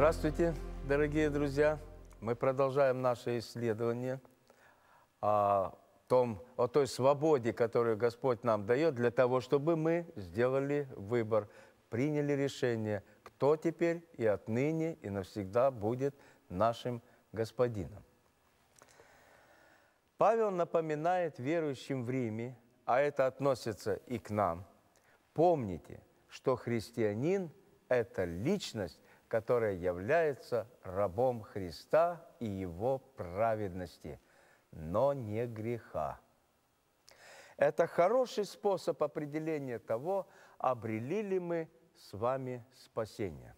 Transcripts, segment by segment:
Здравствуйте, дорогие друзья! Мы продолжаем наше исследование о, а, том, о той свободе, которую Господь нам дает для того, чтобы мы сделали выбор, приняли решение, кто теперь и отныне и навсегда будет нашим Господином. Павел напоминает верующим в Риме, а это относится и к нам, помните, что христианин – это личность, которое является рабом Христа и его праведности, но не греха. Это хороший способ определения того, обрели ли мы с вами спасение.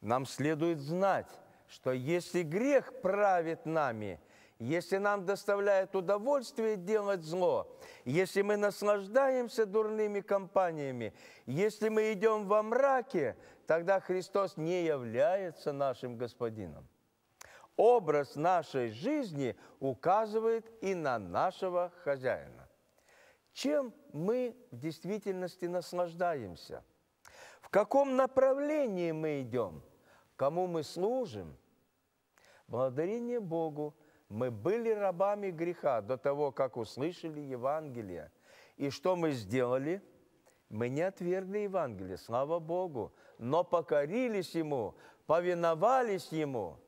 Нам следует знать, что если грех правит нами – если нам доставляет удовольствие делать зло, если мы наслаждаемся дурными компаниями, если мы идем во мраке, тогда Христос не является нашим Господином. Образ нашей жизни указывает и на нашего хозяина. Чем мы в действительности наслаждаемся? В каком направлении мы идем? Кому мы служим? Благодарение Богу – мы были рабами греха до того, как услышали Евангелие. И что мы сделали? Мы не отвергли Евангелие, слава Богу, но покорились Ему, повиновались Ему.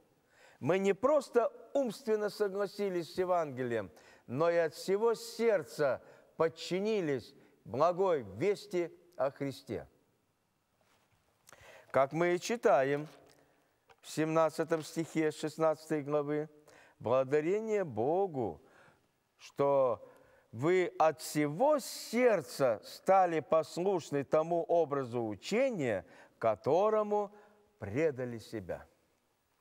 Мы не просто умственно согласились с Евангелием, но и от всего сердца подчинились благой вести о Христе. Как мы и читаем в 17 стихе 16 главы – Благодарение Богу, что вы от всего сердца стали послушны тому образу учения, которому предали себя.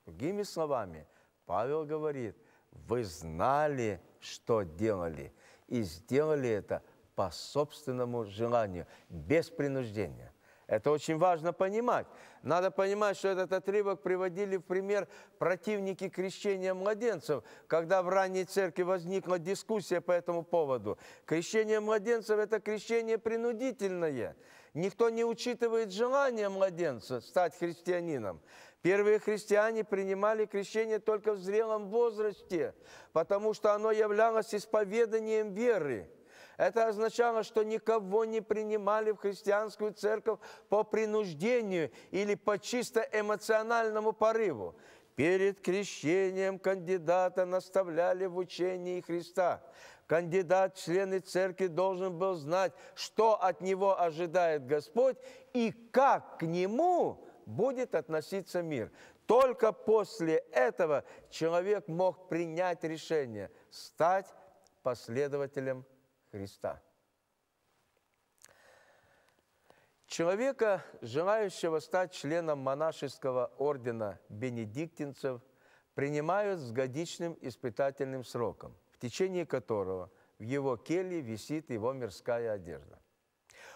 Другими словами, Павел говорит, вы знали, что делали, и сделали это по собственному желанию, без принуждения. Это очень важно понимать. Надо понимать, что этот отрывок приводили в пример противники крещения младенцев, когда в ранней церкви возникла дискуссия по этому поводу. Крещение младенцев – это крещение принудительное. Никто не учитывает желание младенца стать христианином. Первые христиане принимали крещение только в зрелом возрасте, потому что оно являлось исповеданием веры – это означало, что никого не принимали в христианскую церковь по принуждению или по чисто эмоциональному порыву. Перед крещением кандидата наставляли в учении Христа. Кандидат члены церкви должен был знать, что от него ожидает Господь и как к нему будет относиться мир. Только после этого человек мог принять решение стать последователем Христа. Человека, желающего стать членом монашеского ордена бенедиктинцев, принимают с годичным испытательным сроком, в течение которого в его келье висит его мирская одежда.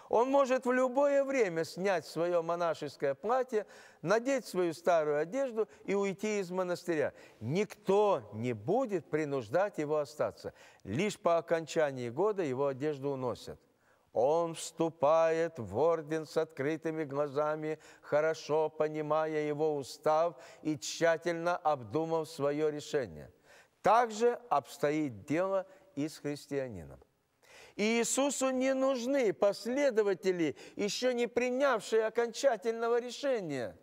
Он может в любое время снять свое монашеское платье, надеть свою старую одежду и уйти из монастыря. Никто не будет принуждать его остаться. Лишь по окончании года его одежду уносят. Он вступает в орден с открытыми глазами, хорошо понимая его устав и тщательно обдумав свое решение. Также обстоит дело и с христианином. И Иисусу не нужны последователи, еще не принявшие окончательного решения.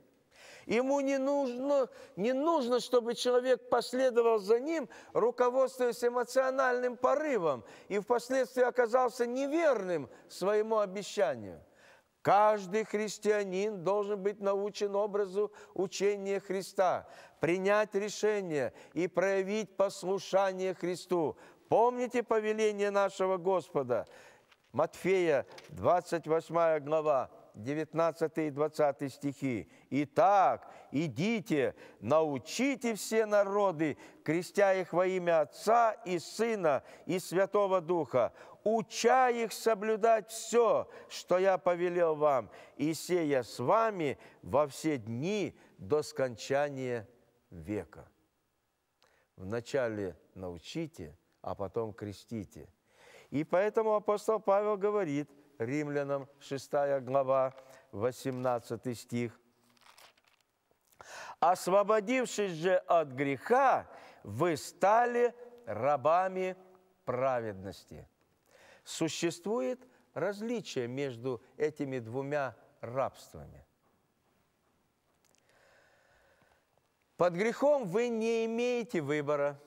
Ему не нужно, не нужно, чтобы человек последовал за ним, руководствуясь эмоциональным порывом, и впоследствии оказался неверным своему обещанию. Каждый христианин должен быть научен образу учения Христа, принять решение и проявить послушание Христу, Помните повеление нашего Господа? Матфея, 28 глава, 19 и 20 стихи. «Итак, идите, научите все народы, крестя их во имя Отца и Сына и Святого Духа, уча их соблюдать все, что я повелел вам, и сея с вами во все дни до скончания века». Вначале научите – а потом крестите. И поэтому апостол Павел говорит римлянам 6 глава 18 стих. «Освободившись же от греха, вы стали рабами праведности». Существует различие между этими двумя рабствами. Под грехом вы не имеете выбора –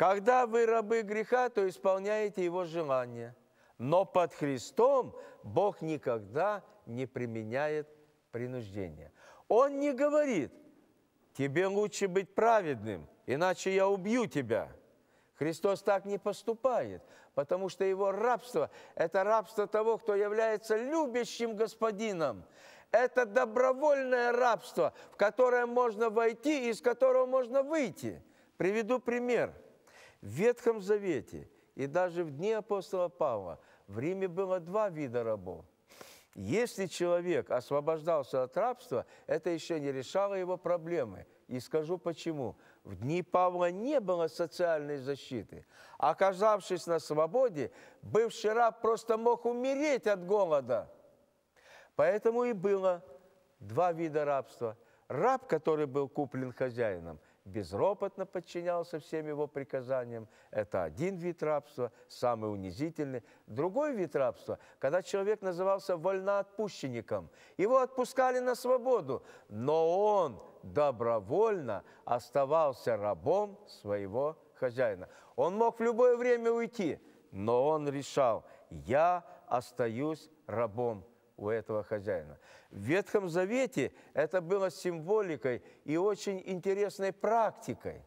когда вы рабы греха, то исполняете его желание, Но под Христом Бог никогда не применяет принуждения. Он не говорит, тебе лучше быть праведным, иначе я убью тебя. Христос так не поступает, потому что его рабство – это рабство того, кто является любящим господином. Это добровольное рабство, в которое можно войти и из которого можно выйти. Приведу пример – в Ветхом Завете и даже в дни апостола Павла в Риме было два вида рабов. Если человек освобождался от рабства, это еще не решало его проблемы. И скажу почему. В дни Павла не было социальной защиты. Оказавшись на свободе, бывший раб просто мог умереть от голода. Поэтому и было два вида рабства. Раб, который был куплен хозяином – безропотно подчинялся всем его приказаниям. Это один вид рабства, самый унизительный. Другой вид рабства, когда человек назывался вольноотпущенником. Его отпускали на свободу, но он добровольно оставался рабом своего хозяина. Он мог в любое время уйти, но он решал, я остаюсь рабом у этого хозяина. В Ветхом Завете это было символикой и очень интересной практикой.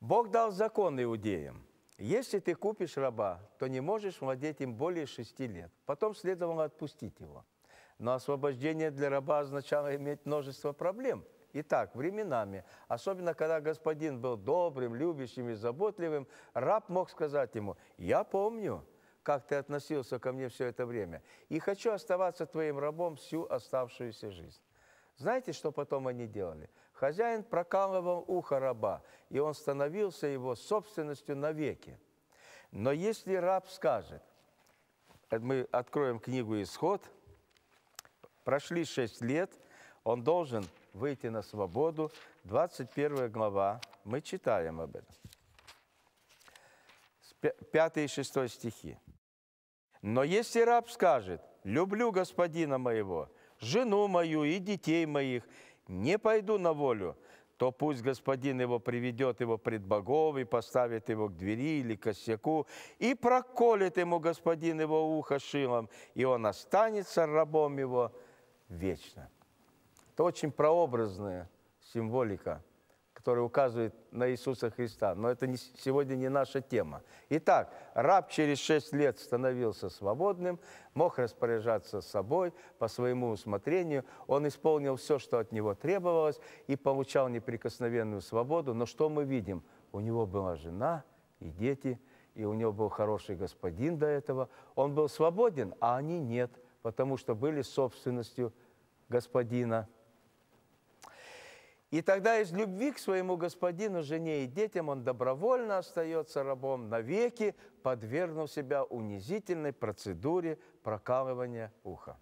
Бог дал закон иудеям. Если ты купишь раба, то не можешь владеть им более шести лет. Потом следовало отпустить его. Но освобождение для раба означало иметь множество проблем – Итак, временами, особенно когда господин был добрым, любящим и заботливым, раб мог сказать ему, «Я помню, как ты относился ко мне все это время. И хочу оставаться твоим рабом всю оставшуюся жизнь. Знаете, что потом они делали? Хозяин прокалывал ухо раба, и он становился его собственностью навеки. Но если раб скажет, э, мы откроем книгу «Исход», прошли шесть лет, он должен выйти на свободу. 21 глава, мы читаем об этом. 5 и 6 стихи. Но если раб скажет, люблю господина моего, жену мою и детей моих, не пойду на волю, то пусть господин его приведет его пред богов и поставит его к двери или косяку, и проколет ему господин его ухо шилом, и он останется рабом его вечно. Это очень прообразная символика – который указывает на Иисуса Христа. Но это не, сегодня не наша тема. Итак, раб через шесть лет становился свободным, мог распоряжаться собой по своему усмотрению. Он исполнил все, что от него требовалось, и получал неприкосновенную свободу. Но что мы видим? У него была жена и дети, и у него был хороший господин до этого. Он был свободен, а они нет, потому что были собственностью господина – и тогда из любви к своему господину, жене и детям он добровольно остается рабом навеки, подвергнув себя унизительной процедуре прокалывания уха.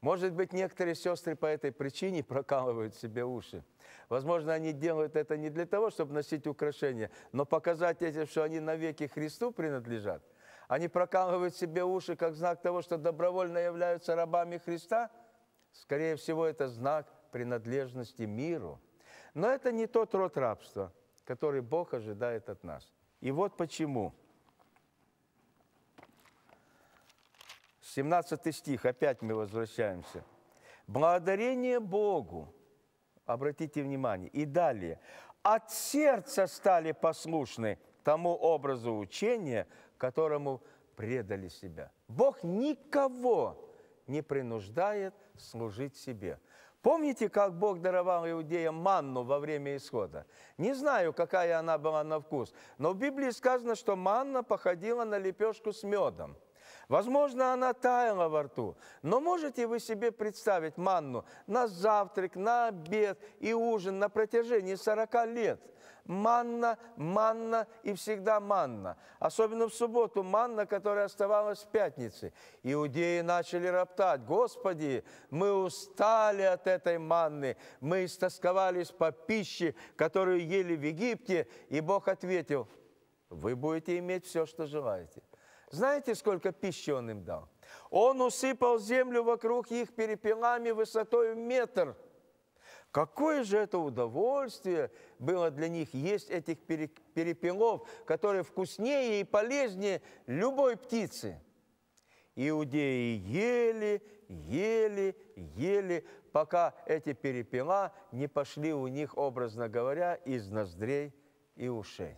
Может быть, некоторые сестры по этой причине прокалывают себе уши. Возможно, они делают это не для того, чтобы носить украшения, но показать этим, что они навеки Христу принадлежат. Они прокалывают себе уши как знак того, что добровольно являются рабами Христа. Скорее всего, это знак принадлежности миру – но это не тот род рабства, который Бог ожидает от нас. И вот почему. 17 стих, опять мы возвращаемся. Благодарение Богу, обратите внимание, и далее. От сердца стали послушны тому образу учения, которому предали себя. Бог никого не принуждает служить себе. Помните, как Бог даровал иудеям манну во время исхода? Не знаю, какая она была на вкус, но в Библии сказано, что манна походила на лепешку с медом. Возможно, она таяла во рту, но можете вы себе представить манну на завтрак, на обед и ужин на протяжении 40 лет – манна, манна и всегда манна. Особенно в субботу манна, которая оставалась в пятнице. Иудеи начали роптать. Господи, мы устали от этой манны, мы истосковались по пище, которую ели в Египте. И Бог ответил, вы будете иметь все, что желаете. Знаете, сколько пищи он им дал? Он усыпал землю вокруг их перепелами высотой в метр – Какое же это удовольствие было для них есть этих перепелов, которые вкуснее и полезнее любой птицы. Иудеи ели, ели, ели, пока эти перепела не пошли у них, образно говоря, из ноздрей и ушей.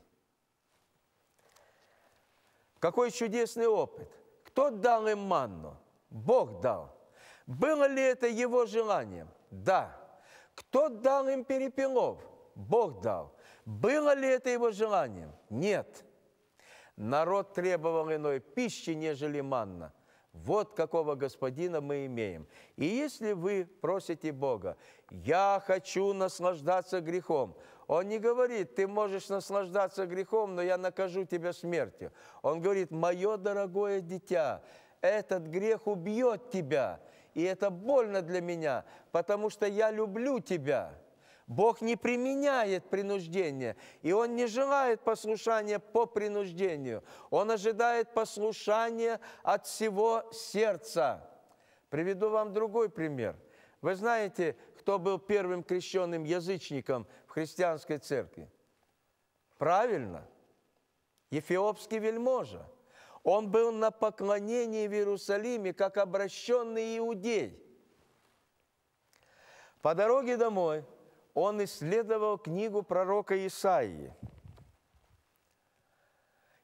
Какой чудесный опыт! Кто дал им манну? Бог дал. Было ли это его желанием? Да. Кто дал им перепелов? Бог дал. Было ли это его желанием? Нет. Народ требовал иной пищи, нежели манна. Вот какого господина мы имеем. И если вы просите Бога, я хочу наслаждаться грехом, он не говорит, ты можешь наслаждаться грехом, но я накажу тебя смертью. Он говорит, мое дорогое дитя, этот грех убьет тебя. И это больно для меня, потому что я люблю тебя. Бог не применяет принуждение, и Он не желает послушания по принуждению. Он ожидает послушания от всего сердца. Приведу вам другой пример. Вы знаете, кто был первым крещенным язычником в христианской церкви? Правильно, Ефиопский вельможа – он был на поклонении в Иерусалиме, как обращенный иудей. По дороге домой он исследовал книгу пророка Исаии.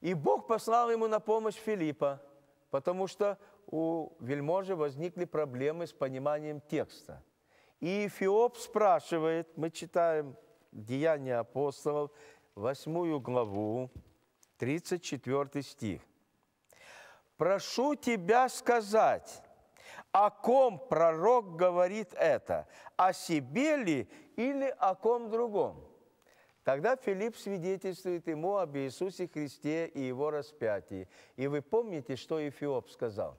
И Бог послал ему на помощь Филиппа, потому что у вельможи возникли проблемы с пониманием текста. И Фиоп спрашивает, мы читаем Деяния апостолов, 8 главу, 34 стих прошу тебя сказать, о ком пророк говорит это, о себе ли или о ком другом? Тогда Филипп свидетельствует ему об Иисусе Христе и его распятии. И вы помните, что Эфиоп сказал?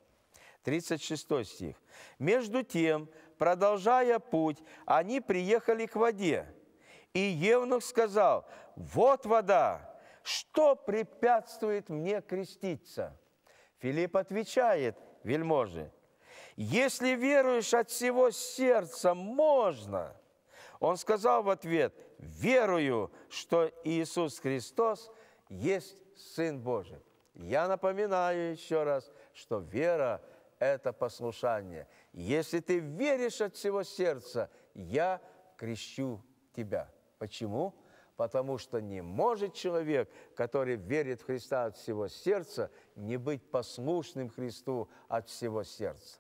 36 стих. «Между тем, продолжая путь, они приехали к воде, и Евнух сказал, «Вот вода, что препятствует мне креститься?» Филипп отвечает, вельможе, если веруешь от всего сердца, можно. Он сказал в ответ, верую, что Иисус Христос есть Сын Божий. Я напоминаю еще раз, что вера – это послушание. Если ты веришь от всего сердца, я крещу тебя. Почему? потому что не может человек, который верит в Христа от всего сердца, не быть послушным Христу от всего сердца.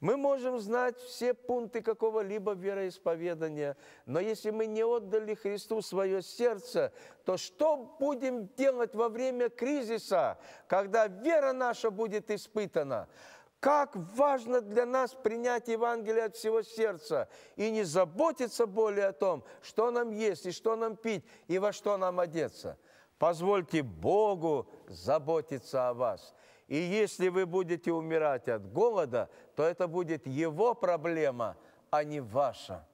Мы можем знать все пункты какого-либо вероисповедания, но если мы не отдали Христу свое сердце, то что будем делать во время кризиса, когда вера наша будет испытана? Как важно для нас принять Евангелие от всего сердца и не заботиться более о том, что нам есть и что нам пить и во что нам одеться. Позвольте Богу заботиться о вас. И если вы будете умирать от голода, то это будет Его проблема, а не ваша.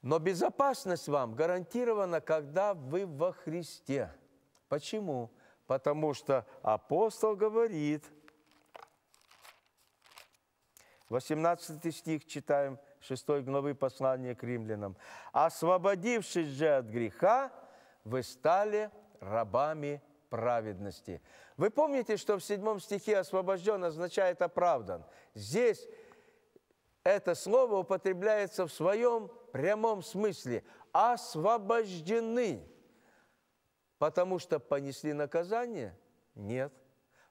Но безопасность вам гарантирована, когда вы во Христе. Почему? Почему? потому что апостол говорит, 18 стих читаем 6 главы послания к римлянам. «Освободившись же от греха, вы стали рабами праведности». Вы помните, что в 7 стихе «освобожден» означает «оправдан». Здесь это слово употребляется в своем прямом смысле. «Освобождены» потому что понесли наказание? Нет.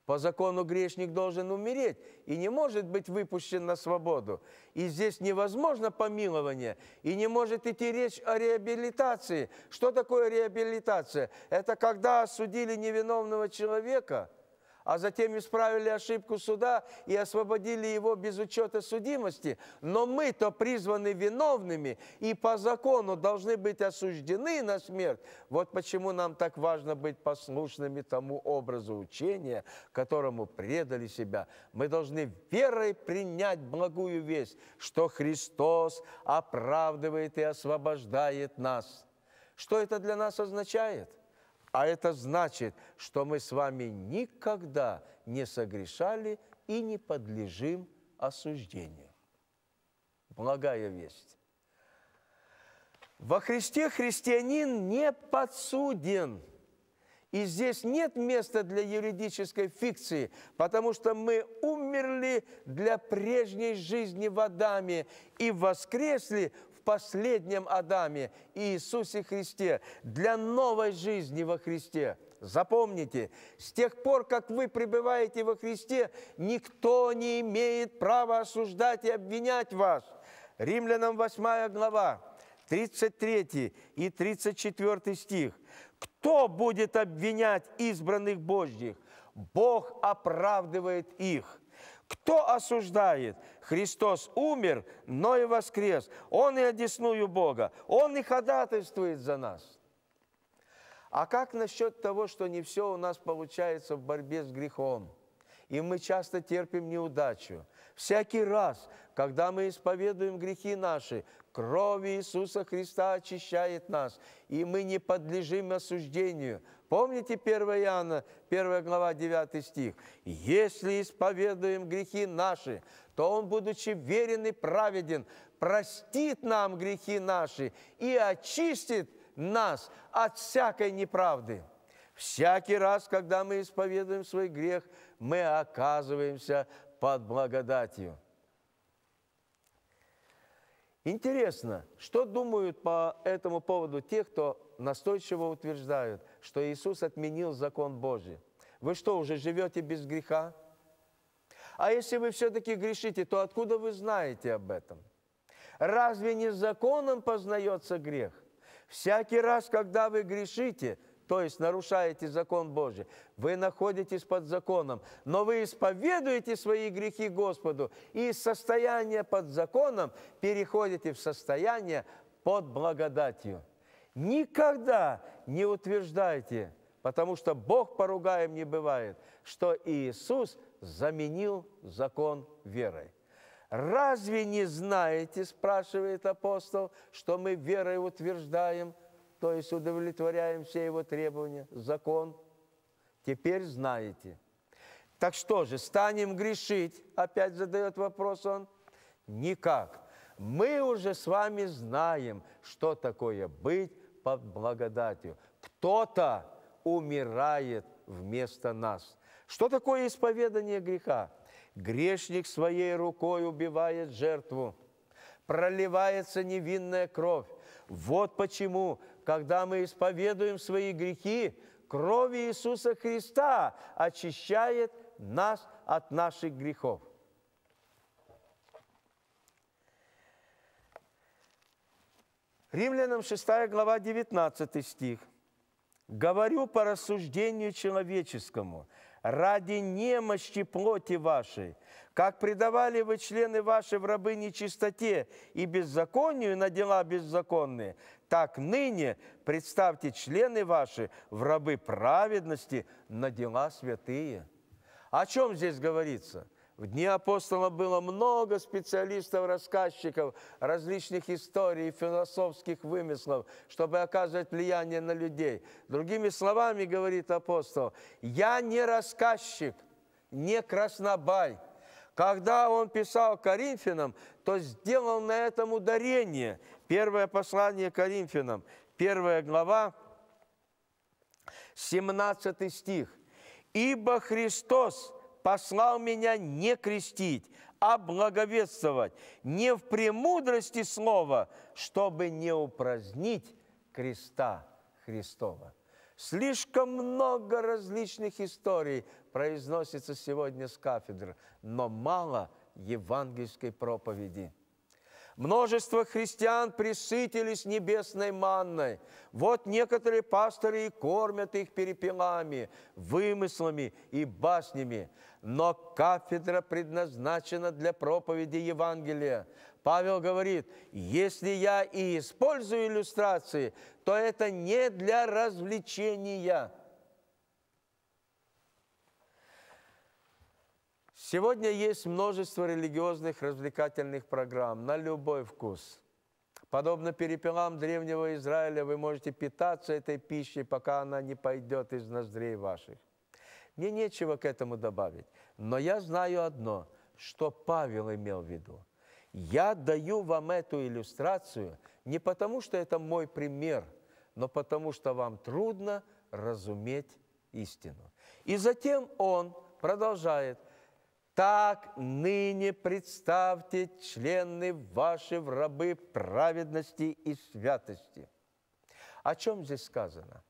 По закону грешник должен умереть и не может быть выпущен на свободу. И здесь невозможно помилование, и не может идти речь о реабилитации. Что такое реабилитация? Это когда осудили невиновного человека – а затем исправили ошибку суда и освободили его без учета судимости. Но мы-то призваны виновными и по закону должны быть осуждены на смерть. Вот почему нам так важно быть послушными тому образу учения, которому предали себя. Мы должны верой принять благую весть, что Христос оправдывает и освобождает нас. Что это для нас означает? А это значит, что мы с вами никогда не согрешали и не подлежим осуждению. Благая весть. Во Христе христианин не подсуден. И здесь нет места для юридической фикции, потому что мы умерли для прежней жизни водами и воскресли последнем Адаме Иисусе Христе для новой жизни во Христе. Запомните, с тех пор, как вы пребываете во Христе, никто не имеет права осуждать и обвинять вас. Римлянам 8 глава, 33 и 34 стих. Кто будет обвинять избранных Божьих? Бог оправдывает их. Кто осуждает? Христос умер, но и воскрес. Он и одесную Бога. Он и ходатайствует за нас. А как насчет того, что не все у нас получается в борьбе с грехом? И мы часто терпим неудачу. Всякий раз, когда мы исповедуем грехи наши, кровь Иисуса Христа очищает нас, и мы не подлежим осуждению, Помните 1 Иоанна, 1 глава, 9 стих? «Если исповедуем грехи наши, то Он, будучи верен и праведен, простит нам грехи наши и очистит нас от всякой неправды». Всякий раз, когда мы исповедуем свой грех, мы оказываемся под благодатью. Интересно, что думают по этому поводу те, кто настойчиво утверждают – что Иисус отменил закон Божий. Вы что, уже живете без греха? А если вы все-таки грешите, то откуда вы знаете об этом? Разве не законом познается грех? Всякий раз, когда вы грешите, то есть нарушаете закон Божий, вы находитесь под законом, но вы исповедуете свои грехи Господу и из состояния под законом переходите в состояние под благодатью никогда не утверждайте, потому что Бог поругаем не бывает, что Иисус заменил закон верой. «Разве не знаете, – спрашивает апостол, – что мы верой утверждаем, то есть удовлетворяем все его требования, закон? Теперь знаете». Так что же, станем грешить? Опять задает вопрос он. Никак. Мы уже с вами знаем, что такое быть под благодатью. Кто-то умирает вместо нас. Что такое исповедание греха? Грешник своей рукой убивает жертву, проливается невинная кровь. Вот почему, когда мы исповедуем свои грехи, кровь Иисуса Христа очищает нас от наших грехов. Римлянам 6 глава 19 стих. «Говорю по рассуждению человеческому, ради немощи плоти вашей, как предавали вы члены ваши в рабы нечистоте и беззаконию на дела беззаконные, так ныне представьте члены ваши в рабы праведности на дела святые». О чем здесь говорится – в дни апостола было много специалистов, рассказчиков различных историй философских вымыслов, чтобы оказывать влияние на людей. Другими словами, говорит апостол, я не рассказчик, не краснобай. Когда он писал Коринфянам, то сделал на этом ударение. Первое послание Коринфянам, первая глава, 17 стих. «Ибо Христос – послал меня не крестить, а благовествовать, не в премудрости слова, чтобы не упразднить креста Христова. Слишком много различных историй произносится сегодня с кафедры, но мало евангельской проповеди – Множество христиан присытились небесной манной. Вот некоторые пасторы и кормят их перепелами, вымыслами и баснями. Но кафедра предназначена для проповеди Евангелия. Павел говорит, если я и использую иллюстрации, то это не для развлечения – Сегодня есть множество религиозных развлекательных программ на любой вкус. Подобно перепелам древнего Израиля, вы можете питаться этой пищей, пока она не пойдет из ноздрей ваших. Мне нечего к этому добавить, но я знаю одно, что Павел имел в виду. Я даю вам эту иллюстрацию не потому, что это мой пример, но потому, что вам трудно разуметь истину. И затем он продолжает – так ныне представьте члены ваши в рабы праведности и святости. О чем здесь сказано?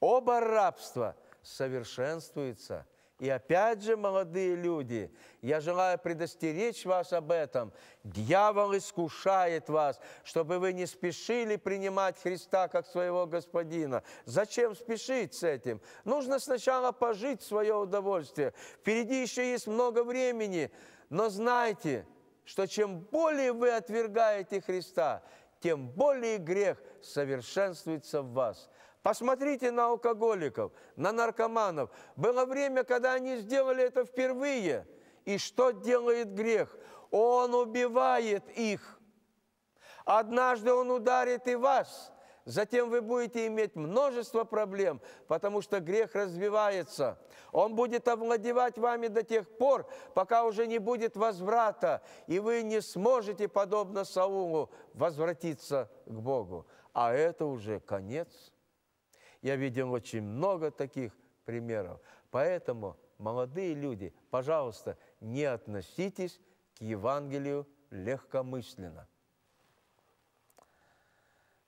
Оба рабства совершенствуются – и опять же, молодые люди, я желаю предостеречь вас об этом. Дьявол искушает вас, чтобы вы не спешили принимать Христа как своего Господина. Зачем спешить с этим? Нужно сначала пожить свое удовольствие. Впереди еще есть много времени, но знайте, что чем более вы отвергаете Христа, тем более грех совершенствуется в вас. Посмотрите на алкоголиков, на наркоманов. Было время, когда они сделали это впервые. И что делает грех? Он убивает их. Однажды он ударит и вас. Затем вы будете иметь множество проблем, потому что грех развивается. Он будет овладевать вами до тех пор, пока уже не будет возврата, и вы не сможете, подобно Саулу, возвратиться к Богу. А это уже конец – я видел очень много таких примеров. Поэтому, молодые люди, пожалуйста, не относитесь к Евангелию легкомысленно.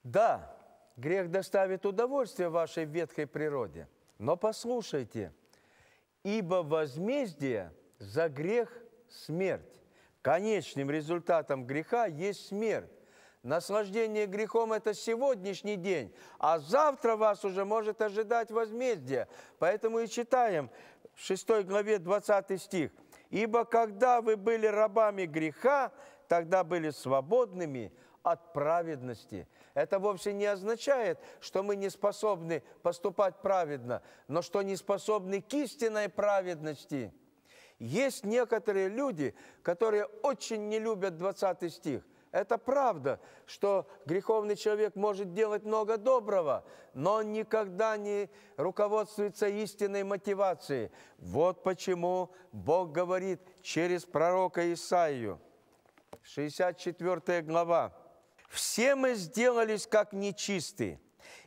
Да, грех доставит удовольствие вашей ветхой природе, но послушайте, ибо возмездие за грех – смерть. Конечным результатом греха есть смерть. Наслаждение грехом – это сегодняшний день, а завтра вас уже может ожидать возмездие. Поэтому и читаем в 6 главе 20 стих. «Ибо когда вы были рабами греха, тогда были свободными от праведности. Это вовсе не означает, что мы не способны поступать праведно, но что не способны к истинной праведности. Есть некоторые люди, которые очень не любят 20 стих – это правда, что греховный человек может делать много доброго, но он никогда не руководствуется истинной мотивацией. Вот почему Бог говорит через пророка Исаию, 64 глава. «Все мы сделались, как нечистые,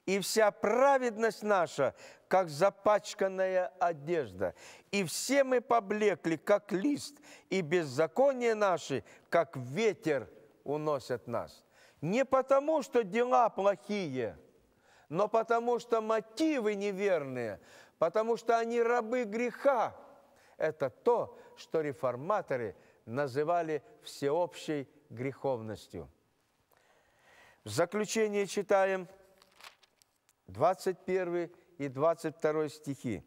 и вся праведность наша, как запачканная одежда, и все мы поблекли, как лист, и беззаконие наши, как ветер – уносят нас. Не потому, что дела плохие, но потому, что мотивы неверные, потому что они рабы греха. Это то, что реформаторы называли всеобщей греховностью. В заключение читаем 21 и 22 стихи.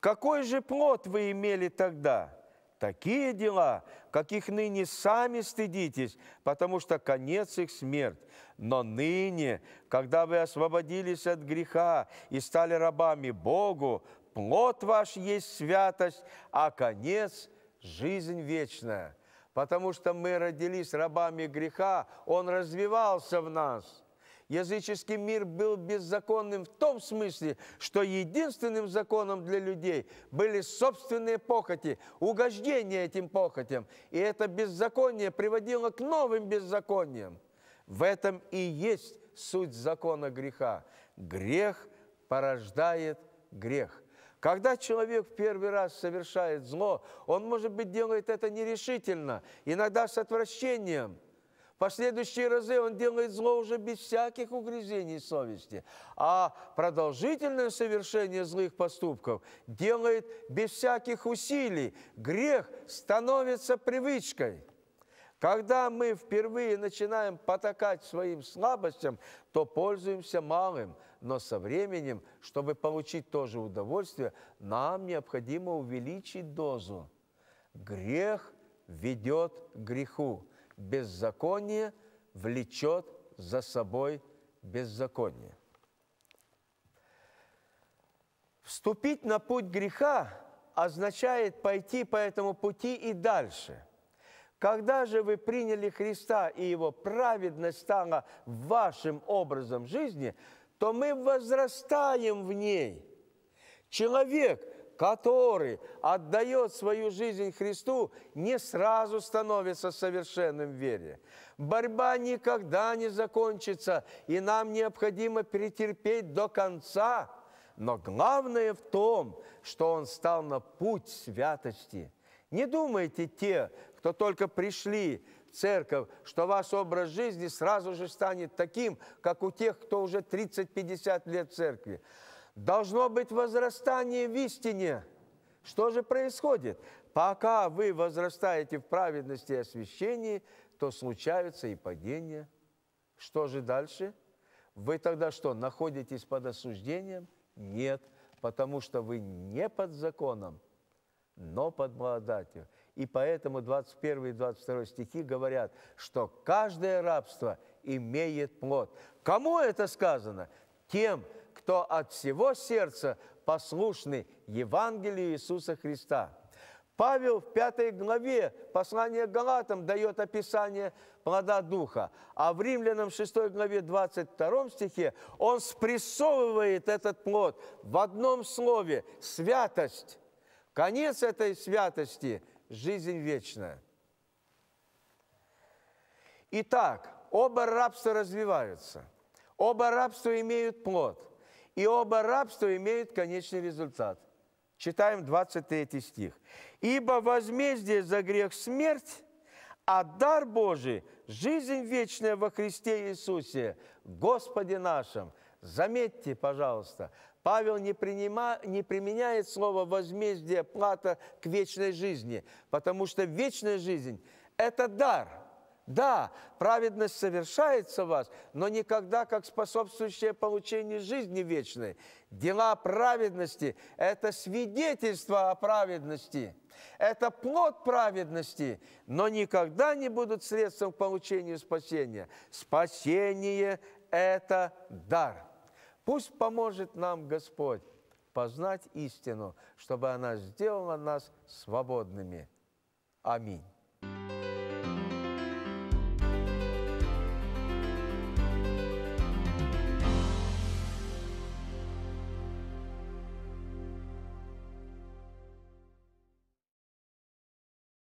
«Какой же плод вы имели тогда?» такие дела, каких ныне сами стыдитесь, потому что конец их смерть. Но ныне, когда вы освободились от греха и стали рабами Богу, плод ваш есть святость, а конец – жизнь вечная. Потому что мы родились рабами греха, он развивался в нас – Языческий мир был беззаконным в том смысле, что единственным законом для людей были собственные похоти, угождение этим похотям. И это беззаконие приводило к новым беззакониям. В этом и есть суть закона греха. Грех порождает грех. Когда человек в первый раз совершает зло, он, может быть, делает это нерешительно, иногда с отвращением – последующие разы он делает зло уже без всяких угрызений совести, а продолжительное совершение злых поступков делает без всяких усилий. Грех становится привычкой. Когда мы впервые начинаем потакать своим слабостям, то пользуемся малым, но со временем, чтобы получить тоже удовольствие, нам необходимо увеличить дозу. Грех ведет к греху беззаконие влечет за собой беззаконие. Вступить на путь греха означает пойти по этому пути и дальше. Когда же вы приняли Христа и Его праведность стала вашим образом жизни, то мы возрастаем в ней. Человек – который отдает свою жизнь Христу, не сразу становится совершенным в вере. Борьба никогда не закончится, и нам необходимо перетерпеть до конца. Но главное в том, что он стал на путь святости. Не думайте те, кто только пришли в церковь, что ваш образ жизни сразу же станет таким, как у тех, кто уже 30-50 лет в церкви. Должно быть возрастание в истине. Что же происходит? Пока вы возрастаете в праведности и освящении, то случаются и падения. Что же дальше? Вы тогда что, находитесь под осуждением? Нет, потому что вы не под законом, но под благодатью. И поэтому 21 и 22 стихи говорят, что каждое рабство имеет плод. Кому это сказано? Тем, кто от всего сердца послушны Евангелию Иисуса Христа. Павел в пятой главе послания Галатам дает описание плода Духа, а в Римлянам 6 главе 22 стихе он спрессовывает этот плод в одном слове – святость. Конец этой святости – жизнь вечная. Итак, оба рабства развиваются, оба рабства имеют плод – и оба рабства имеют конечный результат. Читаем 23 стих. «Ибо возмездие за грех – смерть, а дар Божий – жизнь вечная во Христе Иисусе, Господе нашем». Заметьте, пожалуйста, Павел не, принима, не применяет слово «возмездие», «плата» к вечной жизни, потому что вечная жизнь – это дар – да, праведность совершается в вас, но никогда как способствующее получению жизни вечной. Дела праведности – это свидетельство о праведности, это плод праведности, но никогда не будут средством к получению спасения. Спасение – это дар. Пусть поможет нам Господь познать истину, чтобы она сделала нас свободными. Аминь.